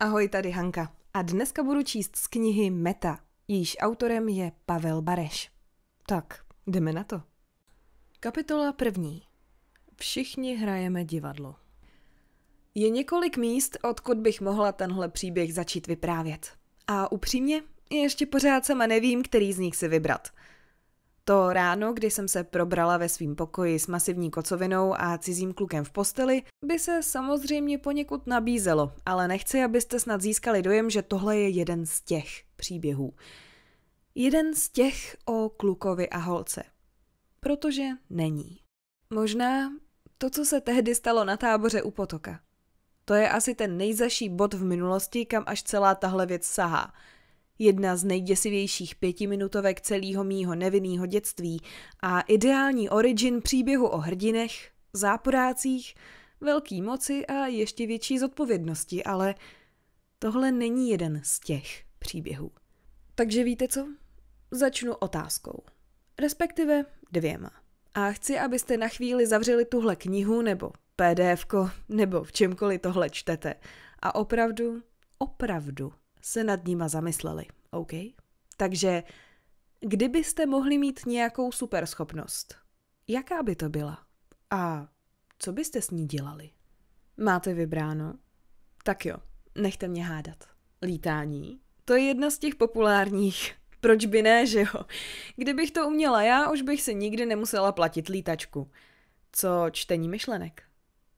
Ahoj, tady Hanka a dneska budu číst z knihy Meta. Jejíž autorem je Pavel Bareš. Tak, jdeme na to. Kapitola první. Všichni hrajeme divadlo. Je několik míst, odkud bych mohla tenhle příběh začít vyprávět. A upřímně, ještě pořád sama nevím, který z nich si vybrat – to ráno, kdy jsem se probrala ve svým pokoji s masivní kocovinou a cizím klukem v posteli, by se samozřejmě poněkud nabízelo, ale nechci, abyste snad získali dojem, že tohle je jeden z těch příběhů. Jeden z těch o klukovi a holce. Protože není. Možná to, co se tehdy stalo na táboře u potoka. To je asi ten nejzaší bod v minulosti, kam až celá tahle věc sahá – Jedna z nejděsivějších pětiminutovek celého mýho nevinného dětství a ideální origin příběhu o hrdinech, záporácích, velký moci a ještě větší zodpovědnosti, ale tohle není jeden z těch příběhů. Takže víte co? Začnu otázkou. Respektive dvěma. A chci, abyste na chvíli zavřeli tuhle knihu nebo pdf nebo v čemkoliv tohle čtete. A opravdu, opravdu se nad nima zamysleli, OK? Takže kdybyste mohli mít nějakou superschopnost, jaká by to byla? A co byste s ní dělali? Máte vybráno? Tak jo, nechte mě hádat. Lítání? To je jedna z těch populárních. Proč by ne, že jo? Kdybych to uměla já, už bych si nikdy nemusela platit lítačku. Co čtení myšlenek?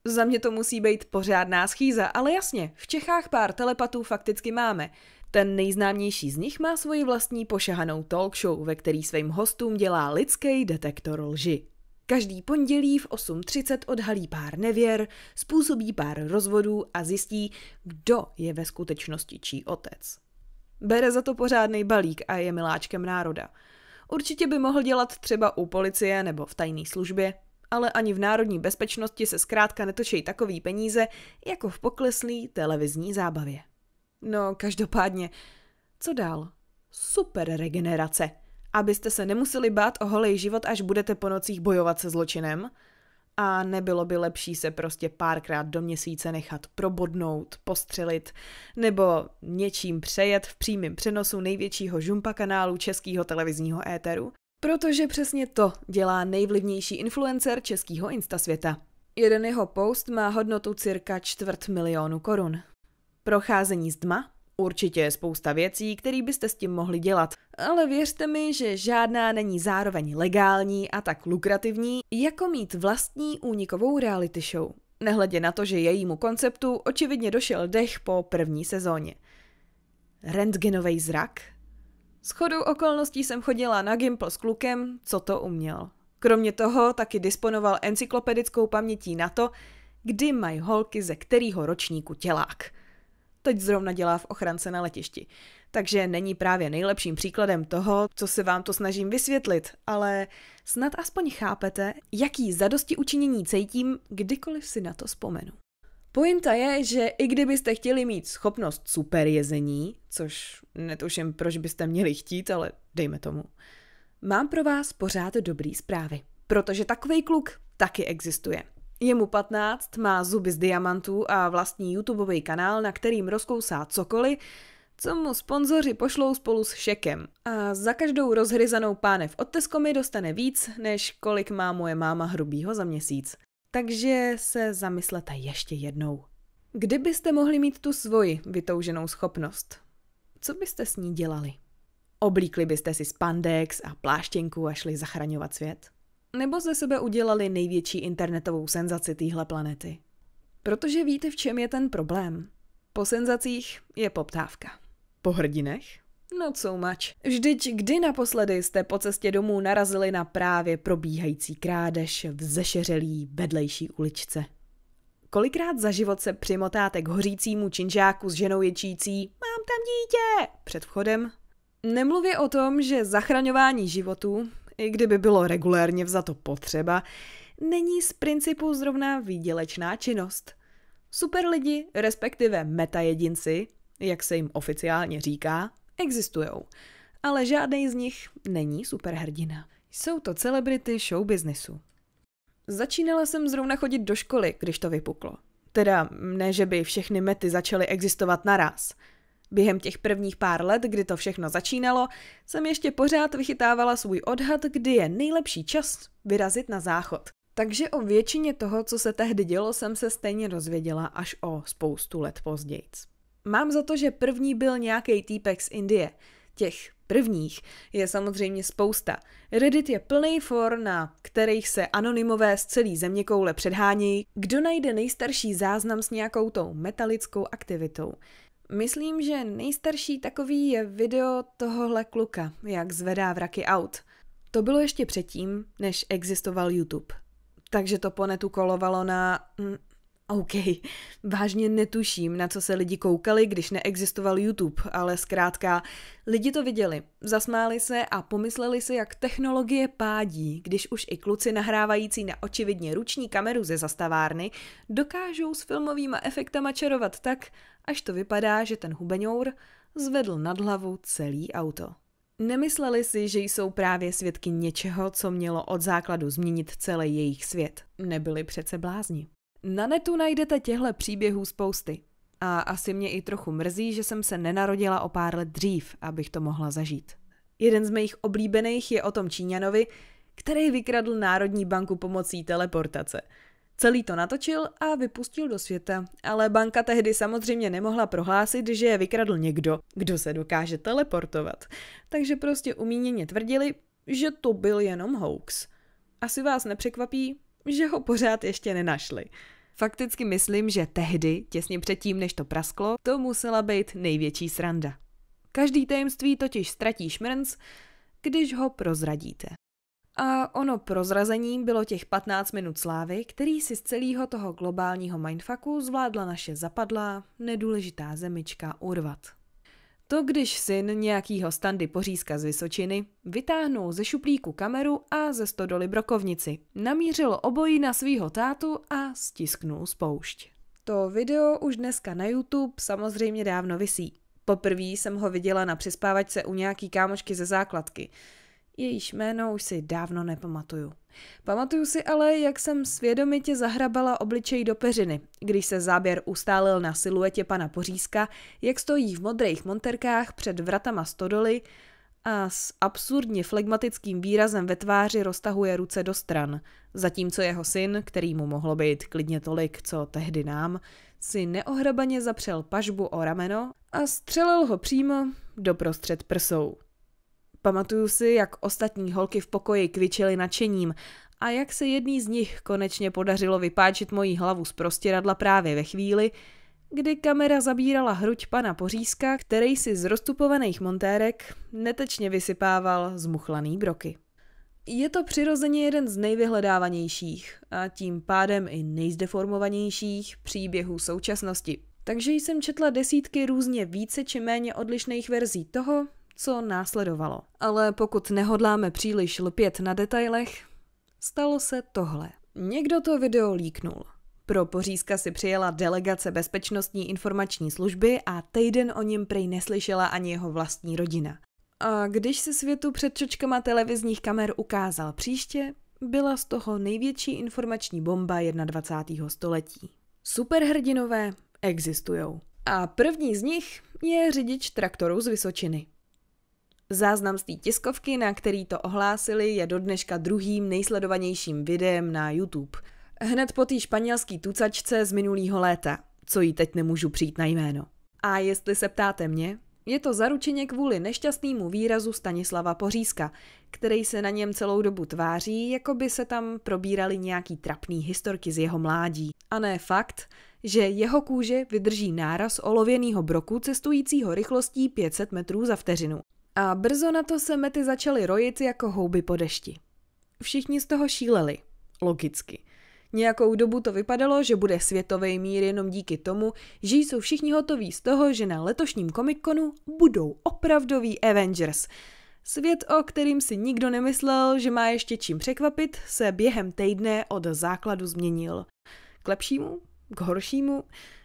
Za mě to musí být pořádná schýza, ale jasně, v Čechách pár telepatů fakticky máme. Ten nejznámější z nich má svoji vlastní pošahanou talk show, ve který svým hostům dělá lidský detektor lži. Každý pondělí v 8.30 odhalí pár nevěr, způsobí pár rozvodů a zjistí, kdo je ve skutečnosti čí otec. Bere za to pořádný balík a je miláčkem národa. Určitě by mohl dělat třeba u policie nebo v tajné službě, ale ani v národní bezpečnosti se zkrátka netočí takový peníze, jako v pokleslý televizní zábavě. No, každopádně, co dál? Super regenerace. Abyste se nemuseli bát o holej život, až budete po nocích bojovat se zločinem. A nebylo by lepší se prostě párkrát do měsíce nechat probodnout, postřelit nebo něčím přejet v přímém přenosu největšího žumpa kanálu českého televizního éteru? Protože přesně to dělá nejvlivnější influencer českého instasvěta. Jeden jeho post má hodnotu cirka čtvrt milionu korun. Procházení zdma? Určitě je spousta věcí, které byste s tím mohli dělat, ale věřte mi, že žádná není zároveň legální a tak lukrativní, jako mít vlastní únikovou reality show. Nehledě na to, že jejímu konceptu očividně došel dech po první sezóně. Rentgenový zrak? S chodou okolností jsem chodila na Gimple s klukem, co to uměl. Kromě toho taky disponoval encyklopedickou pamětí na to, kdy mají holky ze kterého ročníku tělák. Teď zrovna dělá v ochrance na letišti. Takže není právě nejlepším příkladem toho, co se vám to snažím vysvětlit, ale snad aspoň chápete, jaký zadosti učinění cítím, kdykoliv si na to vzpomenu. Pointa je, že i kdybyste chtěli mít schopnost superjezení, což netuším, proč byste měli chtít, ale dejme tomu, mám pro vás pořád dobrý zprávy. Protože takový kluk taky existuje. Je mu 15, má zuby z diamantů a vlastní YouTubeový kanál, na kterým rozkousá cokoliv, co mu sponzoři pošlou spolu s šekem. A za každou rozhryzanou pánev od mi dostane víc, než kolik má moje máma hrubýho za měsíc. Takže se zamyslete ještě jednou. Kdybyste mohli mít tu svoji vytouženou schopnost, co byste s ní dělali? Oblíkli byste si spandex a pláštěnku a šli zachraňovat svět? Nebo ze sebe udělali největší internetovou senzaci téhle planety? Protože víte, v čem je ten problém. Po senzacích je poptávka. Po hrdinech Not so much. Vždyť kdy naposledy jste po cestě domů narazili na právě probíhající krádež v zešeřelý vedlejší uličce? Kolikrát za život se přimotáte k hořícímu činžáku s ženou ječící Mám tam dítě! před vchodem? Nemluvě o tom, že zachraňování životů, i kdyby bylo regulérně vzato potřeba, není z principu zrovna výdělečná činnost. Super lidi, respektive metajedinci, jak se jim oficiálně říká, existují, ale žádný z nich není superhrdina. Jsou to celebrity show businessu. Začínala jsem zrovna chodit do školy, když to vypuklo. Teda ne, že by všechny mety začaly existovat naraz. Během těch prvních pár let, kdy to všechno začínalo, jsem ještě pořád vychytávala svůj odhad, kdy je nejlepší čas vyrazit na záchod. Takže o většině toho, co se tehdy dělo, jsem se stejně dozvěděla až o spoustu let později. Mám za to, že první byl nějaký týpek z Indie. Těch prvních je samozřejmě spousta. Reddit je plný for, na kterých se anonymové z celý zeměkoule předhánějí, kdo najde nejstarší záznam s nějakou tou metalickou aktivitou. Myslím, že nejstarší takový je video tohohle kluka, jak zvedá vraky aut. To bylo ještě předtím, než existoval YouTube. Takže to ponetu kolovalo na mm, OK, vážně netuším, na co se lidi koukali, když neexistoval YouTube, ale zkrátka, lidi to viděli, zasmáli se a pomysleli si, jak technologie pádí, když už i kluci nahrávající na očividně ruční kameru ze zastavárny dokážou s filmovými efektama čarovat tak, až to vypadá, že ten hubeňour zvedl nad hlavu celý auto. Nemysleli si, že jsou právě svědky něčeho, co mělo od základu změnit celý jejich svět. Nebyli přece blázni. Na netu najdete těhle příběhů spousty. A asi mě i trochu mrzí, že jsem se nenarodila o pár let dřív, abych to mohla zažít. Jeden z mých oblíbených je o tom Číňanovi, který vykradl Národní banku pomocí teleportace. Celý to natočil a vypustil do světa, ale banka tehdy samozřejmě nemohla prohlásit, že je vykradl někdo, kdo se dokáže teleportovat. Takže prostě umíněně tvrdili, že to byl jenom hoax. Asi vás nepřekvapí, že ho pořád ještě nenašli. Fakticky myslím, že tehdy, těsně předtím, než to prasklo, to musela být největší sranda. Každý tajemství totiž ztratí šmrnc, když ho prozradíte. A ono prozrazení bylo těch 15 minut slávy, který si z celého toho globálního mindfucku zvládla naše zapadlá, nedůležitá zemička urvat. To, když syn nějakýho standy pořízka z Vysočiny vytáhnul ze šuplíku kameru a ze stodoly brokovnici, namířil obojí na svýho tátu a stisknul spoušť. To video už dneska na YouTube samozřejmě dávno visí. Poprvé jsem ho viděla na přespávačce u nějaký kámočky ze základky jejíž jméno už si dávno nepamatuju. Pamatuju si ale, jak jsem svědomitě zahrabala obličej do peřiny, když se záběr ustálil na siluetě pana Pořízka, jak stojí v modrých monterkách před vratama stodoly a s absurdně flegmatickým výrazem ve tváři roztahuje ruce do stran, zatímco jeho syn, který mu mohlo být klidně tolik, co tehdy nám, si neohrabaně zapřel pažbu o rameno a střelil ho přímo do prostřed prsou. Pamatuju si, jak ostatní holky v pokoji kvičely nadšením a jak se jedný z nich konečně podařilo vypáčit moji hlavu z prostěradla právě ve chvíli, kdy kamera zabírala hruď pana Pořízka, který si z roztupovaných montérek netečně vysypával zmuchlaný broky. Je to přirozeně jeden z nejvyhledávanějších a tím pádem i nejzdeformovanějších příběhů současnosti. Takže jsem četla desítky různě více či méně odlišných verzí toho, co následovalo. Ale pokud nehodláme příliš lpět na detailech, stalo se tohle. Někdo to video líknul. Pro pořízka si přijela delegace Bezpečnostní informační služby a týden o něm prej neslyšela ani jeho vlastní rodina. A když se světu před čočkama televizních kamer ukázal příště, byla z toho největší informační bomba 21. století. Superhrdinové existují. A první z nich je řidič traktoru z Vysočiny. Záznam z té tiskovky, na který to ohlásili, je do dneška druhým nejsledovanějším videem na YouTube. Hned po té španělské tucačce z minulého léta, co jí teď nemůžu přijít na jméno. A jestli se ptáte mě, je to zaručeně kvůli nešťastnému výrazu Stanislava Pořízka, který se na něm celou dobu tváří, jako by se tam probírali nějaký trapný historky z jeho mládí. A ne fakt, že jeho kůže vydrží náraz olověného broku cestujícího rychlostí 500 metrů za vteřinu. A brzo na to se mety začaly rojit jako houby po dešti. Všichni z toho šíleli. Logicky. Nějakou dobu to vypadalo, že bude světový mír jenom díky tomu, že jsou všichni hotoví z toho, že na letošním komikonu budou opravdoví Avengers. Svět, o kterým si nikdo nemyslel, že má ještě čím překvapit, se během týdne od základu změnil. K lepšímu? K horšímu?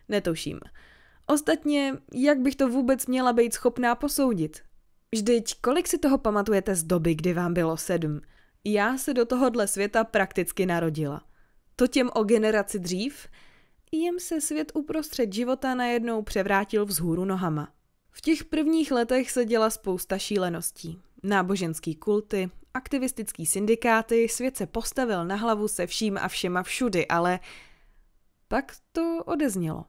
Netuším. Ostatně, jak bych to vůbec měla být schopná posoudit? Vždyť kolik si toho pamatujete z doby, kdy vám bylo sedm? Já se do tohohle světa prakticky narodila. To těm o generaci dřív? Jem se svět uprostřed života najednou převrátil vzhůru nohama. V těch prvních letech se děla spousta šíleností. Náboženský kulty, aktivistický syndikáty, svět se postavil na hlavu se vším a všema všudy, ale pak to odeznělo.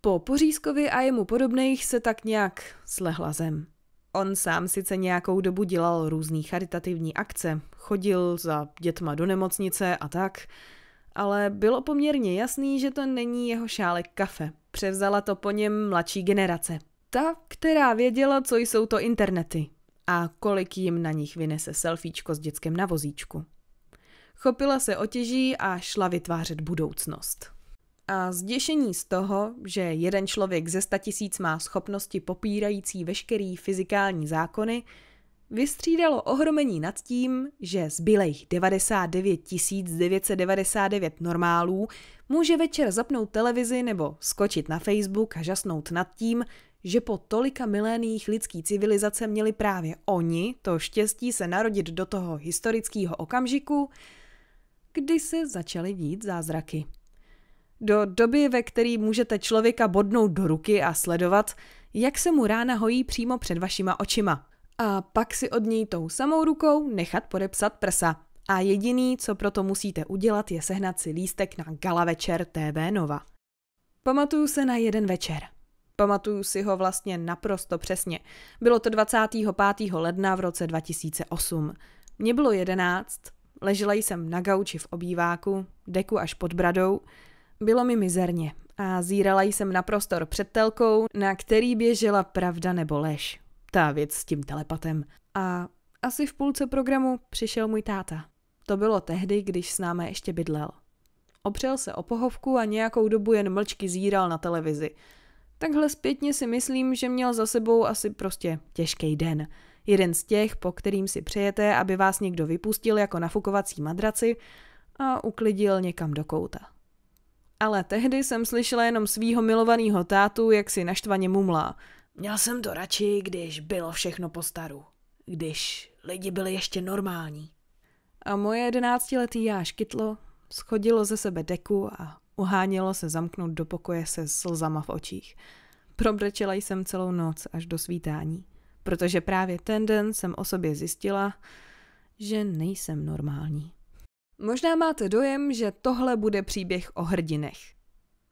Po Pořízkovi a jemu podobných se tak nějak slehla zem. On sám sice nějakou dobu dělal různé charitativní akce, chodil za dětma do nemocnice a tak, ale bylo poměrně jasný, že to není jeho šálek kafe. Převzala to po něm mladší generace. Ta, která věděla, co jsou to internety a kolik jim na nich vynese selfiečko s dětskem na vozíčku. Chopila se otěží a šla vytvářet budoucnost a zděšení z toho, že jeden člověk ze tisíc má schopnosti popírající veškerý fyzikální zákony, vystřídalo ohromení nad tím, že zbylejch 99 999 normálů může večer zapnout televizi nebo skočit na Facebook a žasnout nad tím, že po tolika miléních lidský civilizace měli právě oni to štěstí se narodit do toho historického okamžiku, kdy se začaly dít zázraky do doby, ve který můžete člověka bodnout do ruky a sledovat, jak se mu rána hojí přímo před vašima očima. A pak si od něj tou samou rukou nechat podepsat prsa. A jediný, co proto musíte udělat, je sehnat si lístek na gala večer TV Nova. Pamatuju se na jeden večer. Pamatuju si ho vlastně naprosto přesně. Bylo to 25. ledna v roce 2008. Mně bylo 11, ležela jsem na gauči v obýváku, deku až pod bradou, bylo mi mizerně a zírala jsem na prostor před telkou, na který běžela pravda nebo lež. Ta věc s tím telepatem. A asi v půlce programu přišel můj táta. To bylo tehdy, když s námi ještě bydlel. Opřel se o pohovku a nějakou dobu jen mlčky zíral na televizi. Takhle zpětně si myslím, že měl za sebou asi prostě těžký den. Jeden z těch, po kterým si přejete, aby vás někdo vypustil jako nafukovací madraci a uklidil někam do kouta ale tehdy jsem slyšela jenom svýho milovaného tátu, jak si naštvaně mumlá. Měl jsem to radši, když bylo všechno po staru. Když lidi byli ještě normální. A moje jedenáctiletý já škytlo, schodilo ze sebe deku a uhánělo se zamknout do pokoje se slzama v očích. Probrečela jsem celou noc až do svítání, protože právě ten den jsem o sobě zjistila, že nejsem normální. Možná máte dojem, že tohle bude příběh o hrdinech.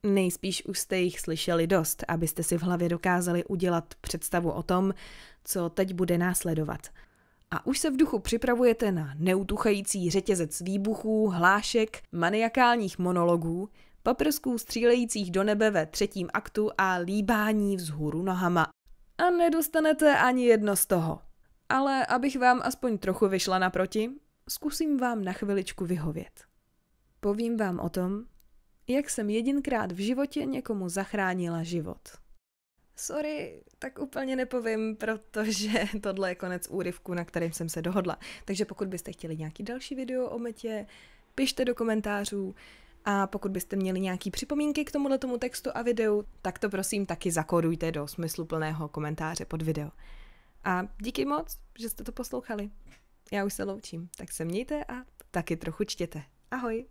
Nejspíš už jste jich slyšeli dost, abyste si v hlavě dokázali udělat představu o tom, co teď bude následovat. A už se v duchu připravujete na neutuchající řetězec výbuchů, hlášek, maniakálních monologů, paprsků střílejících do nebe ve třetím aktu a líbání vzhůru nohama. A nedostanete ani jedno z toho. Ale abych vám aspoň trochu vyšla naproti, zkusím vám na chviličku vyhovět. Povím vám o tom, jak jsem jedinkrát v životě někomu zachránila život. Sorry, tak úplně nepovím, protože tohle je konec úryvku, na kterém jsem se dohodla. Takže pokud byste chtěli nějaký další video o metě, pište do komentářů a pokud byste měli nějaké připomínky k tomuto tomu textu a videu, tak to prosím taky zakodujte do smysluplného komentáře pod video. A díky moc, že jste to poslouchali. Já už se loučím, tak se mějte a taky trochu čtěte. Ahoj!